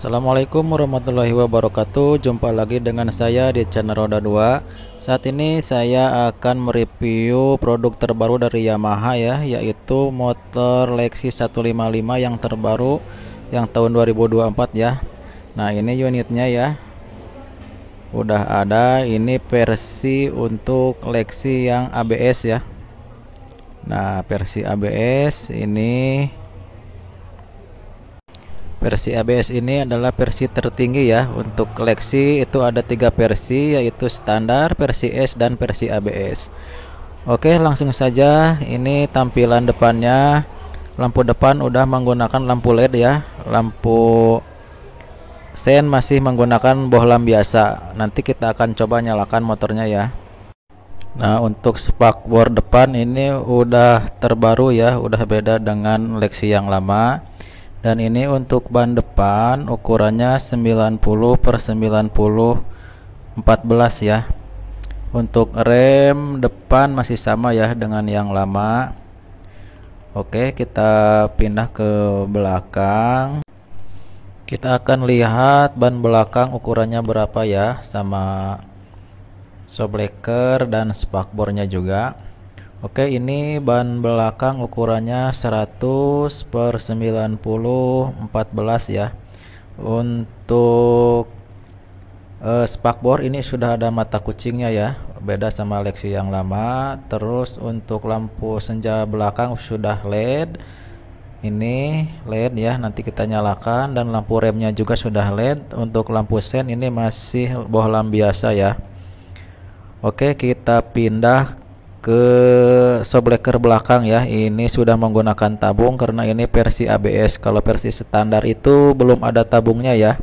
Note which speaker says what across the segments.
Speaker 1: Assalamualaikum warahmatullahi wabarakatuh Jumpa lagi dengan saya di channel Roda 2 Saat ini saya akan mereview produk terbaru dari Yamaha ya Yaitu motor Lexus 155 yang terbaru Yang tahun 2024 ya Nah ini unitnya ya Udah ada ini versi untuk Lexus yang ABS ya Nah versi ABS ini Versi ABS ini adalah versi tertinggi ya Untuk koleksi itu ada tiga versi yaitu standar, versi S, dan versi ABS Oke langsung saja ini tampilan depannya Lampu depan udah menggunakan lampu LED ya Lampu sen masih menggunakan bohlam biasa Nanti kita akan coba nyalakan motornya ya Nah untuk spakbor depan ini udah terbaru ya Udah beda dengan Lexi yang lama dan ini untuk ban depan ukurannya 90 per 90 14 ya untuk rem depan masih sama ya dengan yang lama oke kita pindah ke belakang kita akan lihat ban belakang ukurannya berapa ya sama shockbreaker dan spakbornya juga Oke ini ban belakang ukurannya 100 per 90 14 ya Untuk uh, eh, spakbor ini sudah ada mata kucingnya ya beda sama Lexi yang lama terus untuk lampu senja belakang sudah LED ini LED ya nanti kita nyalakan dan lampu remnya juga sudah LED untuk lampu sen ini masih bohlam biasa ya Oke kita pindah ke shockbreaker belakang ya ini sudah menggunakan tabung karena ini versi ABS kalau versi standar itu belum ada tabungnya ya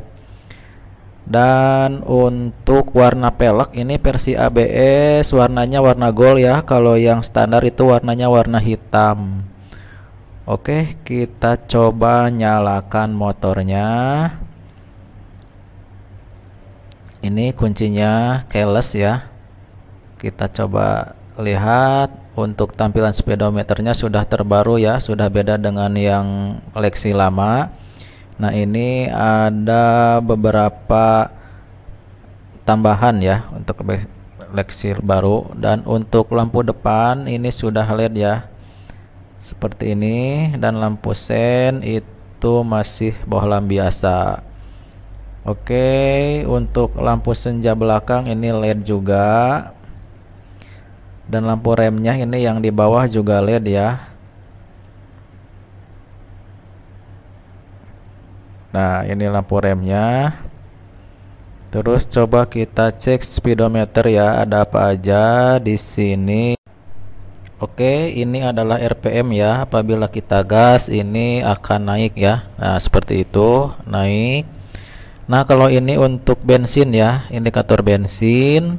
Speaker 1: dan untuk warna pelek ini versi ABS warnanya warna gold ya kalau yang standar itu warnanya warna hitam Oke kita coba nyalakan motornya ini kuncinya keles ya kita coba lihat untuk tampilan speedometernya sudah terbaru ya sudah beda dengan yang koleksi lama nah ini ada beberapa tambahan ya untuk koleksi baru dan untuk lampu depan ini sudah LED ya seperti ini dan lampu sen itu masih bohlam biasa Oke, okay, untuk lampu senja belakang ini LED juga dan lampu remnya ini yang di bawah juga LED ya nah ini lampu remnya terus coba kita cek speedometer ya ada apa aja di sini Oke ini adalah RPM ya apabila kita gas ini akan naik ya Nah seperti itu naik Nah kalau ini untuk bensin ya indikator bensin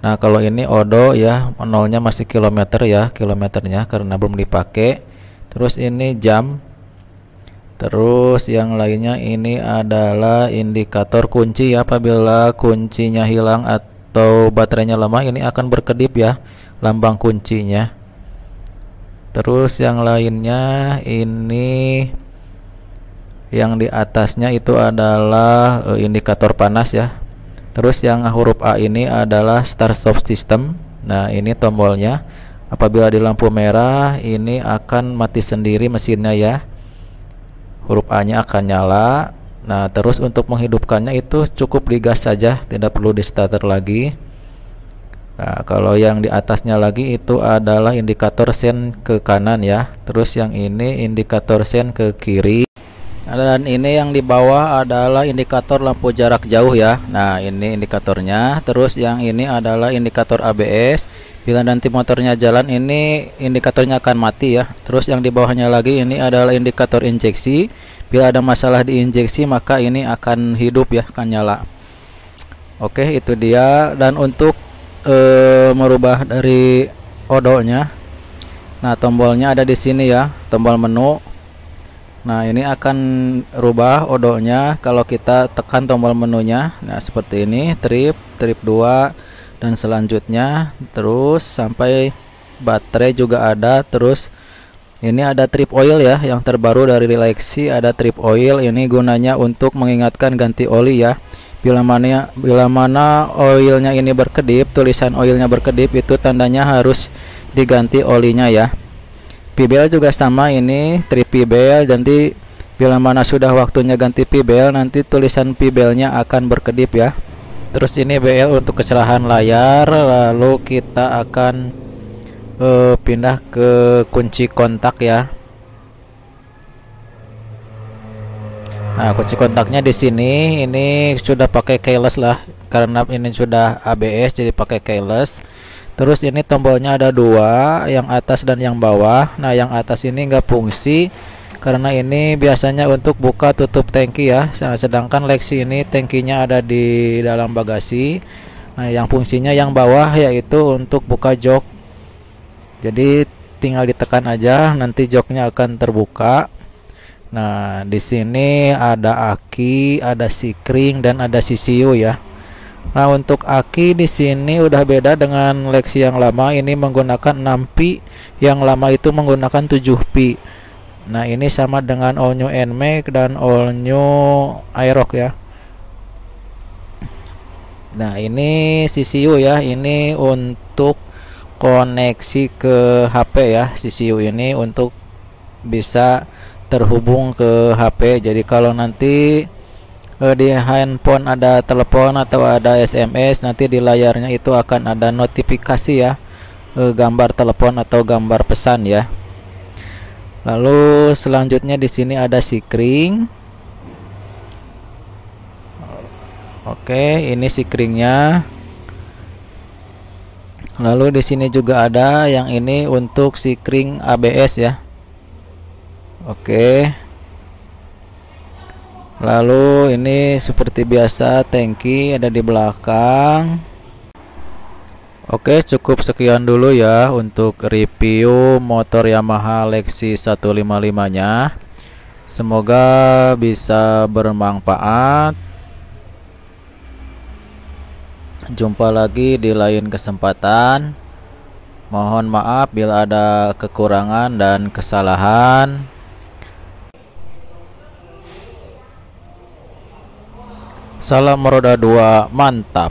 Speaker 1: Nah kalau ini odo ya nolnya masih kilometer ya kilometernya karena belum dipakai. Terus ini jam. Terus yang lainnya ini adalah indikator kunci ya apabila kuncinya hilang atau baterainya lemah ini akan berkedip ya lambang kuncinya. Terus yang lainnya ini yang di atasnya itu adalah eh, indikator panas ya Terus yang huruf A ini adalah start stop system. Nah, ini tombolnya. Apabila di lampu merah, ini akan mati sendiri mesinnya ya. Huruf A-nya akan nyala. Nah, terus untuk menghidupkannya itu cukup digas saja, tidak perlu di starter lagi. Nah, kalau yang di atasnya lagi itu adalah indikator sen ke kanan ya. Terus yang ini indikator sen ke kiri dan ini yang di bawah adalah indikator lampu jarak jauh ya nah ini indikatornya terus yang ini adalah indikator ABS bila nanti motornya jalan ini indikatornya akan mati ya terus yang di bawahnya lagi ini adalah indikator injeksi bila ada masalah di injeksi maka ini akan hidup ya akan nyala oke itu dia dan untuk e, merubah dari odonya nah tombolnya ada di sini ya tombol menu Nah ini akan rubah odolnya kalau kita tekan tombol menunya Nah seperti ini trip, trip 2 dan selanjutnya terus sampai baterai juga ada terus ini ada trip oil ya yang terbaru dari Relaxi ada trip oil ini gunanya untuk mengingatkan ganti oli ya bila mana bila mana oilnya ini berkedip tulisan oilnya berkedip itu tandanya harus diganti olinya ya Pibel juga sama ini tri PBL jadi bila mana sudah waktunya ganti pibel, nanti tulisan pibelnya nya akan berkedip ya terus ini BL untuk kecerahan layar lalu kita akan uh, pindah ke kunci kontak ya Nah kunci kontaknya di sini ini sudah pakai keyless lah karena ini sudah ABS jadi pakai keyless terus ini tombolnya ada dua yang atas dan yang bawah nah yang atas ini enggak fungsi karena ini biasanya untuk buka tutup tangki ya nah, sedangkan Lexi ini tangkinya ada di dalam bagasi nah yang fungsinya yang bawah yaitu untuk buka jok jadi tinggal ditekan aja nanti joknya akan terbuka nah di sini ada aki ada sikring dan ada sisiu ya Nah, untuk aki di sini udah beda dengan Lexi yang lama. Ini menggunakan 6 pi, yang lama itu menggunakan 7 pi. Nah, ini sama dengan all new NMAX dan all new Aerox ya. Nah, ini CCU ya. Ini untuk koneksi ke HP ya. CCU ini untuk bisa terhubung ke HP. Jadi kalau nanti Eh, di handphone ada telepon atau ada SMS nanti di layarnya itu akan ada notifikasi ya eh, gambar telepon atau gambar pesan ya lalu selanjutnya di sini ada sikring oke ini sikringnya lalu di sini juga ada yang ini untuk sikring ABS ya oke Lalu ini seperti biasa tangki ada di belakang. Oke, cukup sekian dulu ya untuk review motor Yamaha Lexi 155-nya. Semoga bisa bermanfaat. Jumpa lagi di lain kesempatan. Mohon maaf bila ada kekurangan dan kesalahan. Salam roda 2 mantap